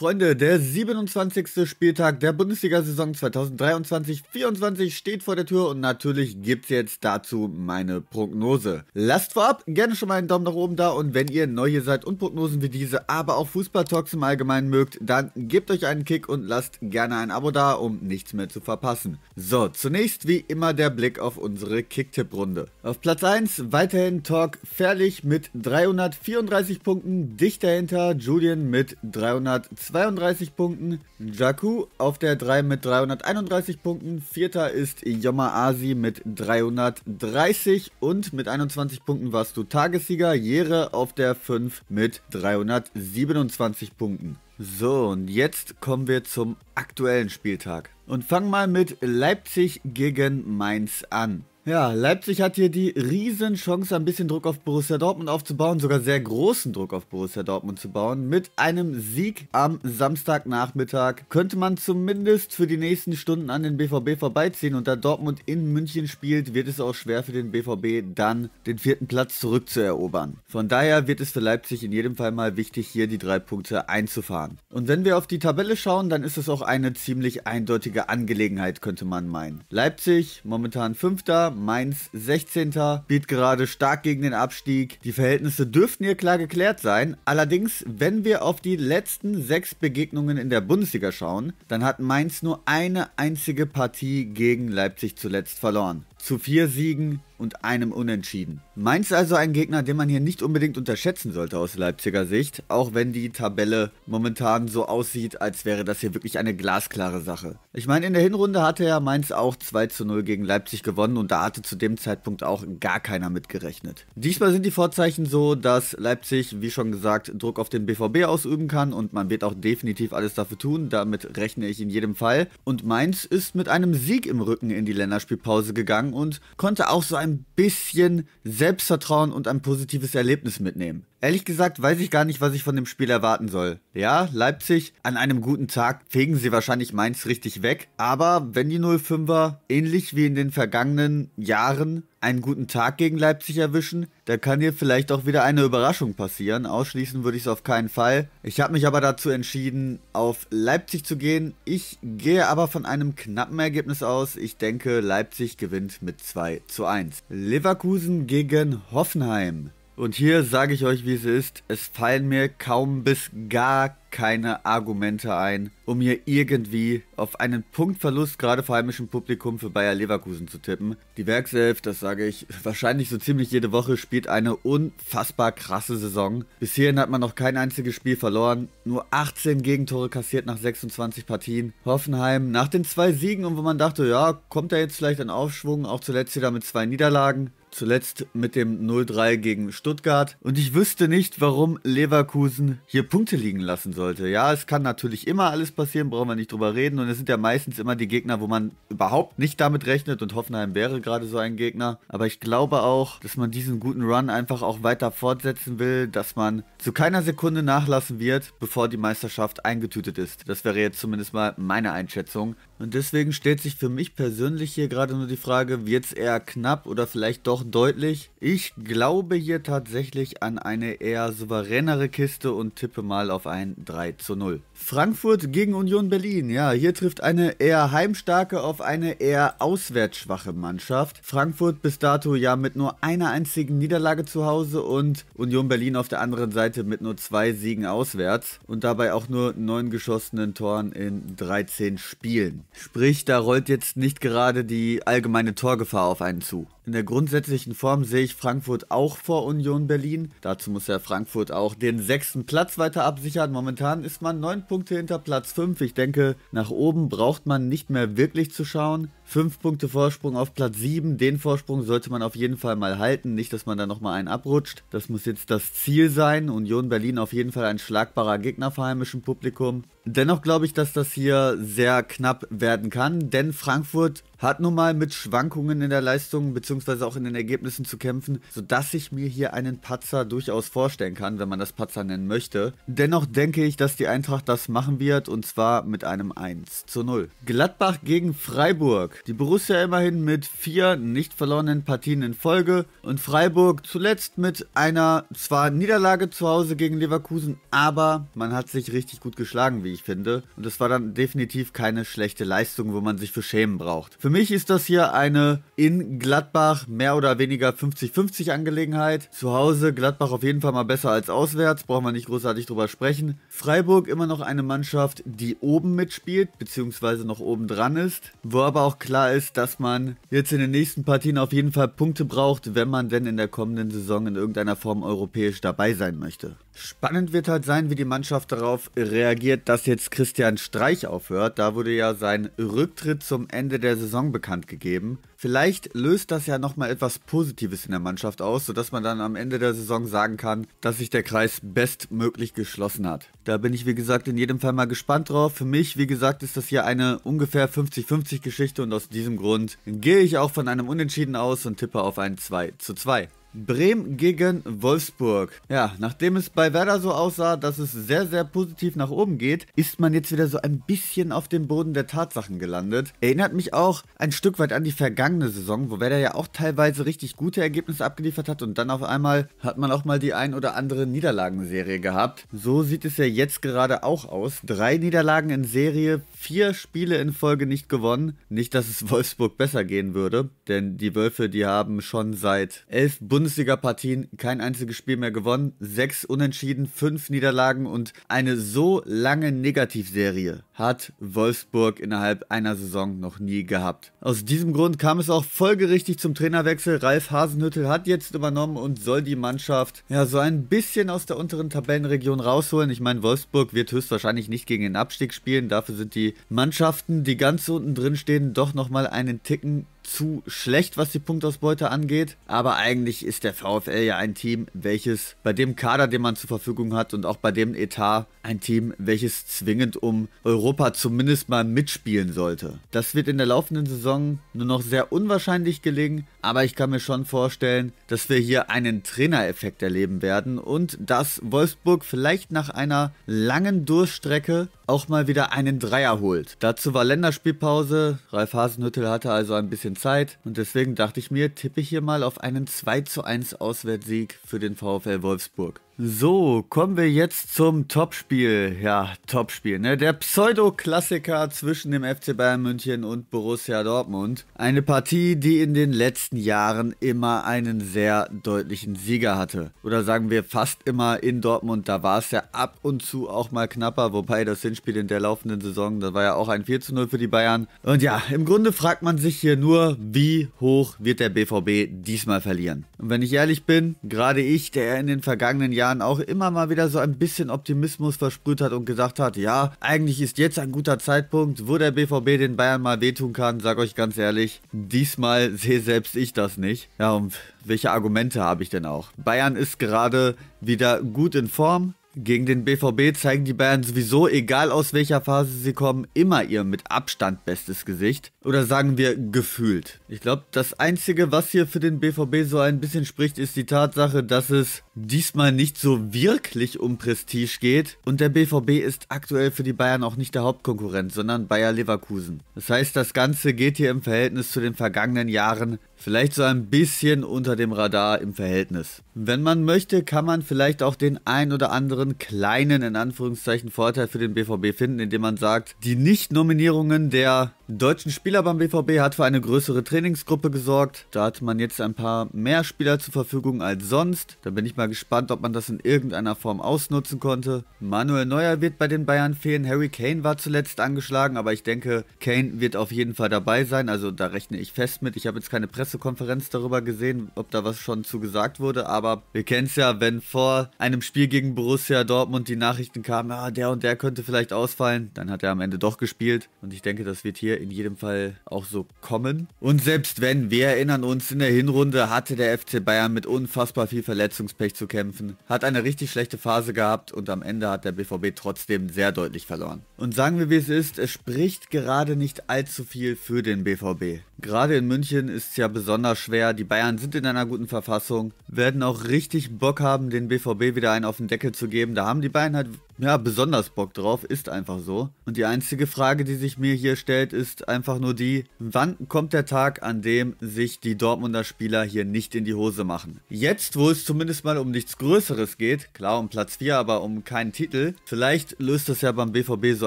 Freunde, der 27. Spieltag der Bundesliga-Saison 2023-24 steht vor der Tür und natürlich gibt es jetzt dazu meine Prognose. Lasst vorab gerne schon mal einen Daumen nach oben da und wenn ihr neu hier seid und Prognosen wie diese, aber auch Fußballtalks im Allgemeinen mögt, dann gebt euch einen Kick und lasst gerne ein Abo da, um nichts mehr zu verpassen. So, zunächst wie immer der Blick auf unsere Kicktipp-Runde. Auf Platz 1 weiterhin Talk Fährlich mit 334 Punkten, dicht dahinter Julian mit 320 32 Punkten, Jaku auf der 3 mit 331 Punkten, vierter ist Yoma Asi mit 330 und mit 21 Punkten warst du Tagessieger, Jere auf der 5 mit 327 Punkten. So, und jetzt kommen wir zum aktuellen Spieltag. Und fangen mal mit Leipzig gegen Mainz an. Ja, Leipzig hat hier die Riesenchance, ein bisschen Druck auf Borussia Dortmund aufzubauen, sogar sehr großen Druck auf Borussia Dortmund zu bauen. Mit einem Sieg am Samstagnachmittag könnte man zumindest für die nächsten Stunden an den BVB vorbeiziehen und da Dortmund in München spielt, wird es auch schwer für den BVB dann den vierten Platz zurückzuerobern. Von daher wird es für Leipzig in jedem Fall mal wichtig, hier die drei Punkte einzufahren. Und wenn wir auf die Tabelle schauen, dann ist es auch eine ziemlich eindeutige Angelegenheit, könnte man meinen. Leipzig momentan fünfter, Mainz 16. Spielt gerade stark gegen den Abstieg. Die Verhältnisse dürften hier klar geklärt sein. Allerdings, wenn wir auf die letzten sechs Begegnungen in der Bundesliga schauen, dann hat Mainz nur eine einzige Partie gegen Leipzig zuletzt verloren zu vier Siegen und einem Unentschieden. Mainz also ein Gegner, den man hier nicht unbedingt unterschätzen sollte aus Leipziger Sicht, auch wenn die Tabelle momentan so aussieht, als wäre das hier wirklich eine glasklare Sache. Ich meine, in der Hinrunde hatte ja Mainz auch 2 zu 0 gegen Leipzig gewonnen und da hatte zu dem Zeitpunkt auch gar keiner mitgerechnet. Diesmal sind die Vorzeichen so, dass Leipzig, wie schon gesagt, Druck auf den BVB ausüben kann und man wird auch definitiv alles dafür tun, damit rechne ich in jedem Fall. Und Mainz ist mit einem Sieg im Rücken in die Länderspielpause gegangen und konnte auch so ein bisschen Selbstvertrauen und ein positives Erlebnis mitnehmen. Ehrlich gesagt weiß ich gar nicht, was ich von dem Spiel erwarten soll. Ja, Leipzig, an einem guten Tag fegen sie wahrscheinlich Mainz richtig weg. Aber wenn die 05er ähnlich wie in den vergangenen Jahren einen guten Tag gegen Leipzig erwischen, da kann hier vielleicht auch wieder eine Überraschung passieren. Ausschließen würde ich es auf keinen Fall. Ich habe mich aber dazu entschieden, auf Leipzig zu gehen. Ich gehe aber von einem knappen Ergebnis aus. Ich denke, Leipzig gewinnt mit 2 zu 1. Leverkusen gegen Hoffenheim. Und hier sage ich euch, wie es ist. Es fallen mir kaum bis gar keine Argumente ein, um hier irgendwie auf einen Punktverlust gerade vor heimischem Publikum für Bayer Leverkusen zu tippen. Die Werkself, das sage ich wahrscheinlich so ziemlich jede Woche, spielt eine unfassbar krasse Saison. Bis hierhin hat man noch kein einziges Spiel verloren, nur 18 Gegentore kassiert nach 26 Partien. Hoffenheim nach den zwei Siegen und wo man dachte, ja, kommt da jetzt vielleicht ein Aufschwung, auch zuletzt wieder mit zwei Niederlagen zuletzt mit dem 0-3 gegen Stuttgart. Und ich wüsste nicht, warum Leverkusen hier Punkte liegen lassen sollte. Ja, es kann natürlich immer alles passieren, brauchen wir nicht drüber reden. Und es sind ja meistens immer die Gegner, wo man überhaupt nicht damit rechnet. Und Hoffenheim wäre gerade so ein Gegner. Aber ich glaube auch, dass man diesen guten Run einfach auch weiter fortsetzen will, dass man zu keiner Sekunde nachlassen wird, bevor die Meisterschaft eingetütet ist. Das wäre jetzt zumindest mal meine Einschätzung. Und deswegen stellt sich für mich persönlich hier gerade nur die Frage, wird es eher knapp oder vielleicht doch deutlich? Ich glaube hier tatsächlich an eine eher souveränere Kiste und tippe mal auf ein 3 zu 0. Frankfurt gegen Union Berlin. Ja, hier trifft eine eher heimstarke auf eine eher auswärtsschwache Mannschaft. Frankfurt bis dato ja mit nur einer einzigen Niederlage zu Hause und Union Berlin auf der anderen Seite mit nur zwei Siegen auswärts und dabei auch nur neun geschossenen Toren in 13 Spielen. Sprich, da rollt jetzt nicht gerade die allgemeine Torgefahr auf einen zu. In der grundsätzlichen Form sehe ich Frankfurt auch vor Union Berlin. Dazu muss ja Frankfurt auch den sechsten Platz weiter absichern. Momentan ist man neun Punkte hinter Platz fünf. Ich denke, nach oben braucht man nicht mehr wirklich zu schauen. Fünf Punkte Vorsprung auf Platz 7. Den Vorsprung sollte man auf jeden Fall mal halten. Nicht, dass man da nochmal einen abrutscht. Das muss jetzt das Ziel sein. Union Berlin auf jeden Fall ein schlagbarer Gegner vor heimischem Publikum. Dennoch glaube ich, dass das hier sehr knapp werden kann, denn Frankfurt hat nun mal mit Schwankungen in der Leistung bzw. auch in den Ergebnissen zu kämpfen, sodass ich mir hier einen Patzer durchaus vorstellen kann, wenn man das Patzer nennen möchte. Dennoch denke ich, dass die Eintracht das machen wird und zwar mit einem 1 zu 0. Gladbach gegen Freiburg. Die Borussia immerhin mit vier nicht verlorenen Partien in Folge und Freiburg zuletzt mit einer zwar Niederlage zu Hause gegen Leverkusen, aber man hat sich richtig gut geschlagen, wie ich finde. Und es war dann definitiv keine schlechte Leistung, wo man sich für schämen braucht. Für für mich ist das hier eine in Gladbach mehr oder weniger 50-50 Angelegenheit. Zu Hause Gladbach auf jeden Fall mal besser als auswärts, brauchen wir nicht großartig drüber sprechen. Freiburg immer noch eine Mannschaft, die oben mitspielt, beziehungsweise noch oben dran ist. Wo aber auch klar ist, dass man jetzt in den nächsten Partien auf jeden Fall Punkte braucht, wenn man denn in der kommenden Saison in irgendeiner Form europäisch dabei sein möchte. Spannend wird halt sein, wie die Mannschaft darauf reagiert, dass jetzt Christian Streich aufhört. Da wurde ja sein Rücktritt zum Ende der Saison Saison bekannt gegeben. Vielleicht löst das ja nochmal etwas Positives in der Mannschaft aus, sodass man dann am Ende der Saison sagen kann, dass sich der Kreis bestmöglich geschlossen hat. Da bin ich wie gesagt in jedem Fall mal gespannt drauf. Für mich, wie gesagt, ist das hier eine ungefähr 50-50 Geschichte und aus diesem Grund gehe ich auch von einem Unentschieden aus und tippe auf ein 2 zu 2. Bremen gegen Wolfsburg. Ja, nachdem es bei Werder so aussah, dass es sehr, sehr positiv nach oben geht, ist man jetzt wieder so ein bisschen auf dem Boden der Tatsachen gelandet. Erinnert mich auch ein Stück weit an die vergangene Saison, wo Werder ja auch teilweise richtig gute Ergebnisse abgeliefert hat und dann auf einmal hat man auch mal die ein oder andere Niederlagenserie gehabt. So sieht es ja jetzt gerade auch aus. Drei Niederlagen in Serie, vier Spiele in Folge nicht gewonnen. Nicht, dass es Wolfsburg besser gehen würde, denn die Wölfe, die haben schon seit elf Bund Bundesliga-Partien kein einziges Spiel mehr gewonnen, sechs Unentschieden, fünf Niederlagen und eine so lange Negativserie hat Wolfsburg innerhalb einer Saison noch nie gehabt. Aus diesem Grund kam es auch folgerichtig zum Trainerwechsel. Ralf Hasenhüttel hat jetzt übernommen und soll die Mannschaft ja so ein bisschen aus der unteren Tabellenregion rausholen. Ich meine, Wolfsburg wird höchstwahrscheinlich nicht gegen den Abstieg spielen. Dafür sind die Mannschaften, die ganz unten drin stehen, doch nochmal einen Ticken zu schlecht, was die Punktausbeute angeht. Aber eigentlich ist der VfL ja ein Team, welches bei dem Kader, den man zur Verfügung hat und auch bei dem Etat, ein Team, welches zwingend um Europa zumindest mal mitspielen sollte. Das wird in der laufenden Saison nur noch sehr unwahrscheinlich gelingen, aber ich kann mir schon vorstellen, dass wir hier einen Trainereffekt erleben werden und dass Wolfsburg vielleicht nach einer langen Durststrecke auch mal wieder einen Dreier holt. Dazu war Länderspielpause, Ralf Hasenhüttel hatte also ein bisschen Zeit und deswegen dachte ich mir, tippe ich hier mal auf einen 2 zu 1 Auswärtssieg für den VfL Wolfsburg. So, kommen wir jetzt zum Topspiel. Ja, Topspiel, ne? Der Pseudoklassiker zwischen dem FC Bayern München und Borussia Dortmund. Eine Partie, die in den letzten Jahren immer einen sehr deutlichen Sieger hatte. Oder sagen wir fast immer in Dortmund. Da war es ja ab und zu auch mal knapper, wobei das Hinspiel in der laufenden Saison, das war ja auch ein 4 zu 0 für die Bayern. Und ja, im Grunde fragt man sich hier nur, wie hoch wird der BVB diesmal verlieren? Und wenn ich ehrlich bin, gerade ich, der in den vergangenen Jahren Jahren auch immer mal wieder so ein bisschen Optimismus versprüht hat und gesagt hat, ja, eigentlich ist jetzt ein guter Zeitpunkt, wo der BVB den Bayern mal wehtun kann, sag euch ganz ehrlich, diesmal sehe selbst ich das nicht. Ja, und welche Argumente habe ich denn auch? Bayern ist gerade wieder gut in Form, gegen den BVB zeigen die Bayern sowieso, egal aus welcher Phase sie kommen, immer ihr mit Abstand bestes Gesicht. Oder sagen wir gefühlt. Ich glaube, das Einzige, was hier für den BVB so ein bisschen spricht, ist die Tatsache, dass es diesmal nicht so wirklich um Prestige geht. Und der BVB ist aktuell für die Bayern auch nicht der Hauptkonkurrent, sondern Bayer Leverkusen. Das heißt, das Ganze geht hier im Verhältnis zu den vergangenen Jahren Vielleicht so ein bisschen unter dem Radar im Verhältnis. Wenn man möchte, kann man vielleicht auch den ein oder anderen kleinen, in Anführungszeichen, Vorteil für den BVB finden, indem man sagt, die Nicht-Nominierungen der deutschen Spieler beim BVB hat für eine größere Trainingsgruppe gesorgt. Da hat man jetzt ein paar mehr Spieler zur Verfügung als sonst. Da bin ich mal gespannt, ob man das in irgendeiner Form ausnutzen konnte. Manuel Neuer wird bei den Bayern fehlen. Harry Kane war zuletzt angeschlagen, aber ich denke, Kane wird auf jeden Fall dabei sein. Also da rechne ich fest mit. Ich habe jetzt keine Pressekonferenz darüber gesehen, ob da was schon zu gesagt wurde. Aber wir kennen es ja, wenn vor einem Spiel gegen Borussia Dortmund die Nachrichten kamen, ah, der und der könnte vielleicht ausfallen, dann hat er am Ende doch gespielt. Und ich denke, das wird hier in jedem Fall auch so kommen. Und selbst wenn, wir erinnern uns, in der Hinrunde hatte der FC Bayern mit unfassbar viel Verletzungspech zu kämpfen, hat eine richtig schlechte Phase gehabt und am Ende hat der BVB trotzdem sehr deutlich verloren. Und sagen wir wie es ist, es spricht gerade nicht allzu viel für den BVB. Gerade in München ist es ja besonders schwer, die Bayern sind in einer guten Verfassung, werden auch richtig Bock haben, den BVB wieder einen auf den Deckel zu geben. Da haben die Bayern halt ja, besonders Bock drauf, ist einfach so. Und die einzige Frage, die sich mir hier stellt, ist einfach nur die, wann kommt der Tag, an dem sich die Dortmunder Spieler hier nicht in die Hose machen? Jetzt, wo es zumindest mal um nichts Größeres geht, klar um Platz 4, aber um keinen Titel, vielleicht löst das ja beim BVB so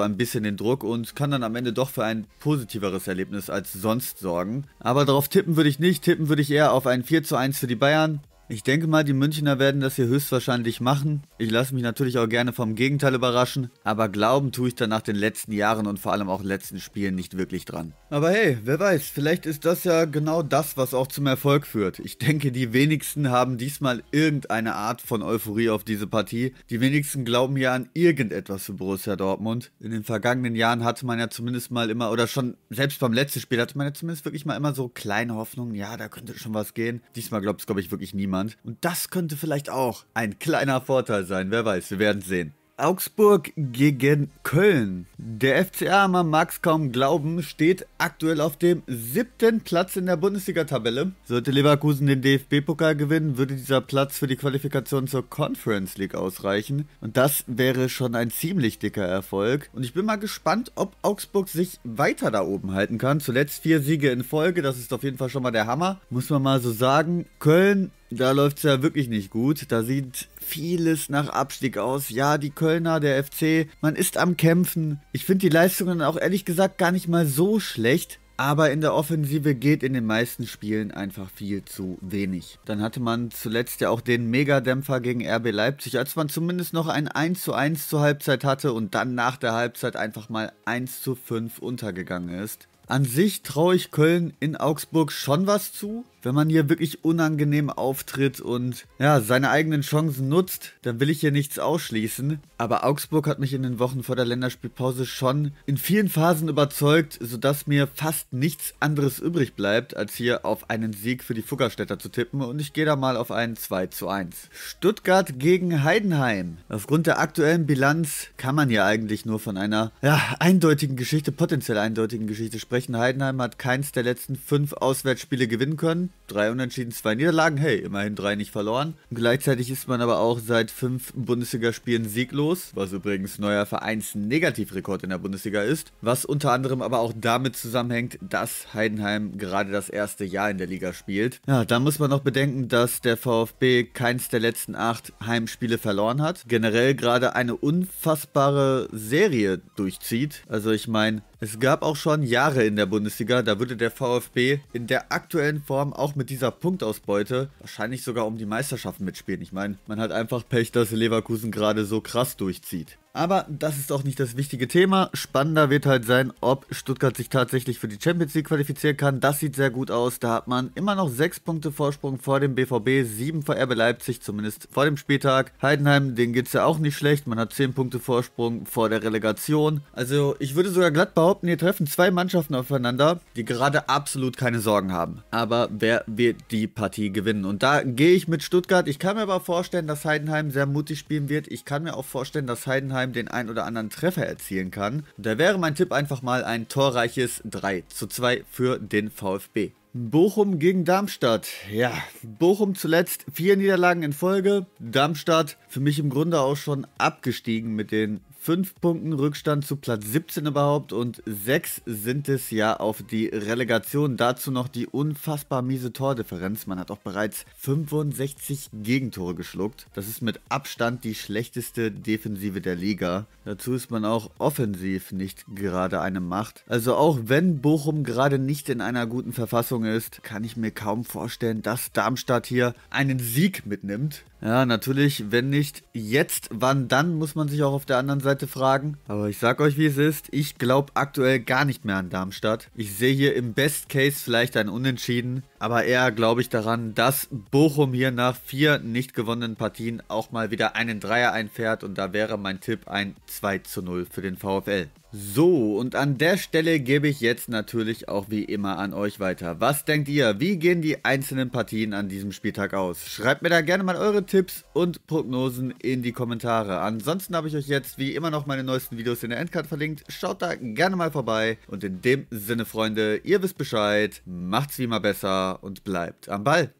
ein bisschen den Druck und kann dann am Ende doch für ein positiveres Erlebnis als sonst sorgen. Aber darauf tippen würde ich nicht, tippen würde ich eher auf ein 4 zu 1 für die Bayern ich denke mal, die Münchner werden das hier höchstwahrscheinlich machen. Ich lasse mich natürlich auch gerne vom Gegenteil überraschen, aber glauben tue ich dann nach den letzten Jahren und vor allem auch letzten Spielen nicht wirklich dran. Aber hey, wer weiß, vielleicht ist das ja genau das, was auch zum Erfolg führt. Ich denke, die wenigsten haben diesmal irgendeine Art von Euphorie auf diese Partie. Die wenigsten glauben ja an irgendetwas für Borussia Dortmund. In den vergangenen Jahren hatte man ja zumindest mal immer, oder schon selbst beim letzten Spiel hatte man ja zumindest wirklich mal immer so kleine Hoffnungen, ja, da könnte schon was gehen. Diesmal glaubt es, glaube ich, wirklich niemand jemand. Und das könnte vielleicht auch ein kleiner Vorteil sein. Wer weiß, wir werden sehen. Augsburg gegen Köln. Der FCA, man mag es kaum glauben, steht aktuell auf dem siebten Platz in der Bundesliga-Tabelle. Sollte Leverkusen den DFB-Pokal gewinnen, würde dieser Platz für die Qualifikation zur Conference League ausreichen. Und das wäre schon ein ziemlich dicker Erfolg. Und ich bin mal gespannt, ob Augsburg sich weiter da oben halten kann. Zuletzt vier Siege in Folge, das ist auf jeden Fall schon mal der Hammer. Muss man mal so sagen. Köln da läuft es ja wirklich nicht gut. Da sieht vieles nach Abstieg aus. Ja, die Kölner, der FC, man ist am Kämpfen. Ich finde die Leistungen auch ehrlich gesagt gar nicht mal so schlecht. Aber in der Offensive geht in den meisten Spielen einfach viel zu wenig. Dann hatte man zuletzt ja auch den Megadämpfer gegen RB Leipzig, als man zumindest noch ein 1:1 zur Halbzeit hatte und dann nach der Halbzeit einfach mal 1:5 untergegangen ist. An sich traue ich Köln in Augsburg schon was zu, wenn man hier wirklich unangenehm auftritt und ja, seine eigenen Chancen nutzt, dann will ich hier nichts ausschließen. Aber Augsburg hat mich in den Wochen vor der Länderspielpause schon in vielen Phasen überzeugt, sodass mir fast nichts anderes übrig bleibt, als hier auf einen Sieg für die Fuggerstädter zu tippen. Und ich gehe da mal auf einen 2 zu 1. Stuttgart gegen Heidenheim. Aufgrund der aktuellen Bilanz kann man hier eigentlich nur von einer ja, eindeutigen Geschichte, potenziell eindeutigen Geschichte sprechen. Heidenheim hat keins der letzten fünf Auswärtsspiele gewinnen können drei Unentschieden, zwei Niederlagen. Hey, immerhin drei nicht verloren. Gleichzeitig ist man aber auch seit fünf Bundesligaspielen sieglos, was übrigens neuer Vereins-Negativrekord in der Bundesliga ist. Was unter anderem aber auch damit zusammenhängt, dass Heidenheim gerade das erste Jahr in der Liga spielt. Ja, da muss man noch bedenken, dass der VfB keins der letzten acht Heimspiele verloren hat. Generell gerade eine unfassbare Serie durchzieht. Also ich meine, es gab auch schon Jahre in der Bundesliga, da würde der VfB in der aktuellen Form auch mit dieser Punktausbeute wahrscheinlich sogar um die Meisterschaft mitspielen. Ich meine, man hat einfach Pech, dass Leverkusen gerade so krass durchzieht. Aber das ist auch nicht das wichtige Thema. Spannender wird halt sein, ob Stuttgart sich tatsächlich für die Champions League qualifizieren kann. Das sieht sehr gut aus. Da hat man immer noch 6 Punkte Vorsprung vor dem BVB, 7 vor RB Leipzig, zumindest vor dem Spieltag. Heidenheim, denen geht es ja auch nicht schlecht. Man hat 10 Punkte Vorsprung vor der Relegation. Also ich würde sogar glatt behaupten, hier treffen zwei Mannschaften aufeinander, die gerade absolut keine Sorgen haben. Aber wer wird die Partie gewinnen? Und da gehe ich mit Stuttgart. Ich kann mir aber vorstellen, dass Heidenheim sehr mutig spielen wird. Ich kann mir auch vorstellen, dass Heidenheim Hoffenheim den ein oder anderen Treffer erzielen kann. da wäre mein Tipp einfach mal ein torreiches 3 zu 2 für den VfB. Bochum gegen Darmstadt. Ja, Bochum zuletzt vier Niederlagen in Folge. Darmstadt für mich im Grunde auch schon abgestiegen mit den 5 Punkten Rückstand zu Platz 17 überhaupt und 6 sind es ja auf die Relegation. Dazu noch die unfassbar miese Tordifferenz. Man hat auch bereits 65 Gegentore geschluckt. Das ist mit Abstand die schlechteste Defensive der Liga. Dazu ist man auch offensiv nicht gerade eine Macht. Also auch wenn Bochum gerade nicht in einer guten Verfassung ist, kann ich mir kaum vorstellen, dass Darmstadt hier einen Sieg mitnimmt. Ja, natürlich, wenn nicht jetzt, wann dann, muss man sich auch auf der anderen Seite Seite fragen. Aber ich sag euch, wie es ist. Ich glaube aktuell gar nicht mehr an Darmstadt. Ich sehe hier im Best Case vielleicht ein Unentschieden aber eher glaube ich daran, dass Bochum hier nach vier nicht gewonnenen Partien auch mal wieder einen Dreier einfährt und da wäre mein Tipp ein 2 zu 0 für den VfL. So, und an der Stelle gebe ich jetzt natürlich auch wie immer an euch weiter. Was denkt ihr? Wie gehen die einzelnen Partien an diesem Spieltag aus? Schreibt mir da gerne mal eure Tipps und Prognosen in die Kommentare. Ansonsten habe ich euch jetzt wie immer noch meine neuesten Videos in der Endcard verlinkt. Schaut da gerne mal vorbei. Und in dem Sinne, Freunde, ihr wisst Bescheid. Macht's wie immer besser und bleibt am Ball.